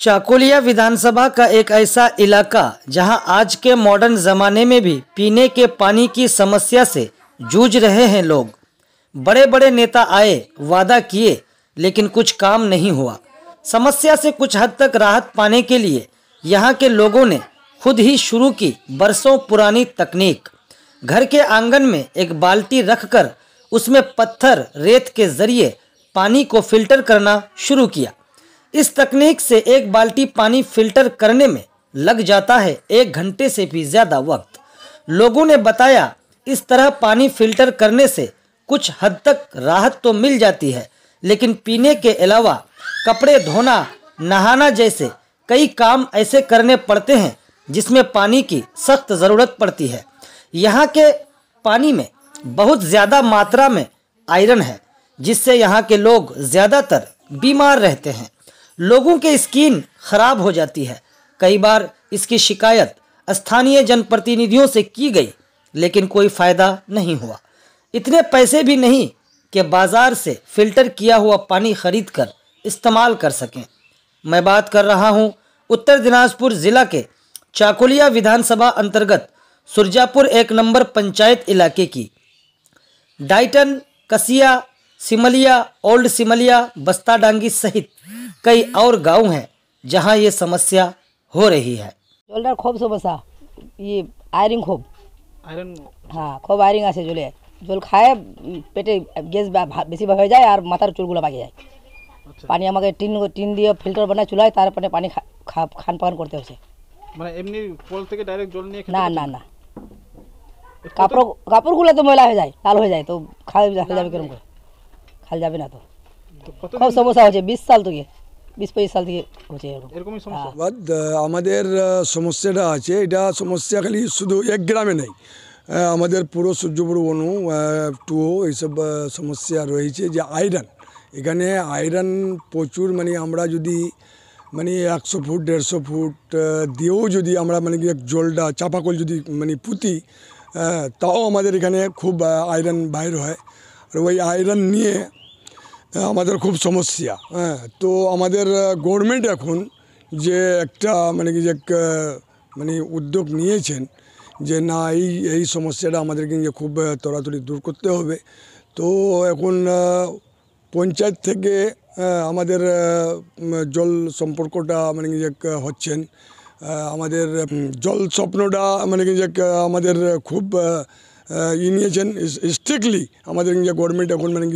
चाकुलिया विधानसभा का एक ऐसा इलाका जहां आज के मॉडर्न ज़माने में भी पीने के पानी की समस्या से जूझ रहे हैं लोग बड़े बड़े नेता आए वादा किए लेकिन कुछ काम नहीं हुआ समस्या से कुछ हद तक राहत पाने के लिए यहां के लोगों ने खुद ही शुरू की बरसों पुरानी तकनीक घर के आंगन में एक बाल्टी रखकर उसमें पत्थर रेत के जरिए पानी को फिल्टर करना शुरू किया इस तकनीक से एक बाल्टी पानी फिल्टर करने में लग जाता है एक घंटे से भी ज़्यादा वक्त लोगों ने बताया इस तरह पानी फिल्टर करने से कुछ हद तक राहत तो मिल जाती है लेकिन पीने के अलावा कपड़े धोना नहाना जैसे कई काम ऐसे करने पड़ते हैं जिसमें पानी की सख्त ज़रूरत पड़ती है यहाँ के पानी में बहुत ज़्यादा मात्रा में आयरन है जिससे यहाँ के लोग ज़्यादातर बीमार रहते हैं लोगों के स्किन खराब हो जाती है कई बार इसकी शिकायत स्थानीय जनप्रतिनिधियों से की गई लेकिन कोई फ़ायदा नहीं हुआ इतने पैसे भी नहीं कि बाज़ार से फ़िल्टर किया हुआ पानी खरीद कर इस्तेमाल कर सकें मैं बात कर रहा हूँ उत्तर दिनाजपुर ज़िला के चाकुलिया विधानसभा अंतर्गत सुरजापुर एक नंबर पंचायत इलाके की डाइटन कसिया सिमलिया ओल्ड सिमलिया बस्ता डांगी सहित कई और गांव हैं जहां ये समस्या हो रही है जोल्डर खूब सो बसा ये आयरिंग खूब आयरन हाँ खूब आयरिंग आसे जोले जोल खाए पेटे गैस बेसि भर जाए और माथार चूलगुल पाके जाए अच्छा। पानी हमें टीन टीन दिए फिल्टर बनाए चूल्हे तरह पानी खा, खा, खान पान करते हुए ना ना ना खाल जा खाल जा तो खूब समस्या होबस्या 25 साल के हो जाएगा এরকমই সমস্যা আমাদের সমস্যাটা আছে এটা সমস্যা খালি শুধু এক গ্রামে नहीं আমাদের পুরো সুজুবুরুونو 2O এই সব সমস্যা রইছে যে আয়রন ইখানে আয়রন পোচুর মানে আমরা যদি মানে 100 फुट 150 फुट देऊ যদি আমরা মানে কি জোলটা চাপা কল যদি মানে পুতি তাও আমাদের গানে খুব আয়রন বাইরে হয় আর ওই আয়রন নিয়ে হ্যাঁ, আমাদের খুব সমস্যা হ্যাঁ তো আমাদের গভর্নমেন্ট এখন যে একটা মানে কি যে মানে উদ্যোগ নিয়েছেন যে না এই এই সমস্যাটা আমাদেরকে খুব তড়াতড়ি দূর করতে হবে তো এখন পঞ্চায়েত থেকে আমাদের জল সম্পর্কটা মানে কি যে হচ্ছেন আমাদের জল স্বপ্নটা মানে কি যে আমাদের খুব ই নিয়েছেন স্ট্রিক্টলি আমাদের যে গভর্নমেন্ট এখন মানে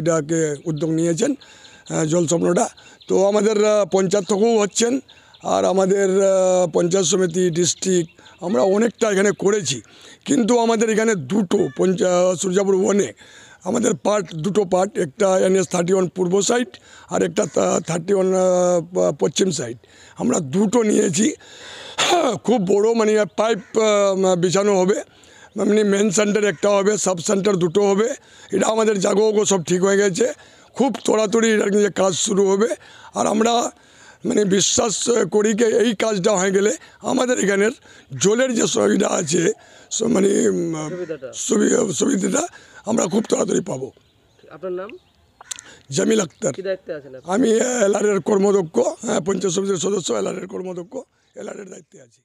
এটাকে উদ্যোগ নিয়েছেন জল স্বপ্নটা তো আমাদের পঞ্চায়েত থেকেও হচ্ছেন আর আমাদের পঞ্চায়েত সমিতি ডিস্ট্রিক্ট আমরা অনেকটা এখানে করেছি কিন্তু আমাদের এখানে দুটো পঞ্চা সূর্যাপুর ওয়ানে আমাদের পার্ট দুটো পার্ট একটা এস থার্টি ওয়ান পূর্ব সাইড আর একটা থার্টি ওয়ান পশ্চিম সাইড আমরা দুটো নিয়েছি খুব বড় মানে পাইপ বিছানো হবে এমনি মেন সেন্টার একটা হবে সাব সেন্টার দুটো হবে এটা আমাদের জাগোগো সব ঠিক হয়ে গেছে খুব তোড়াতড়ি এটা নিয়ে কাজ শুরু হবে আর আমরা মানে বিশ্বাস করি যে এই কাজটা হয়ে গেলে আমাদের এখানের জলের যে সুবিধা আছে মানে সুবিধাটা আমরা খুব তাড়াতাড়ি পাবো আপনার নাম জামিল আক্তার আমি এলআরের কর্মদক্ষ হ্যাঁ পঞ্চায়েত সমিতির সদস্য এলআরের কর্মদক্ষ এলআরের দায়িত্বে আছি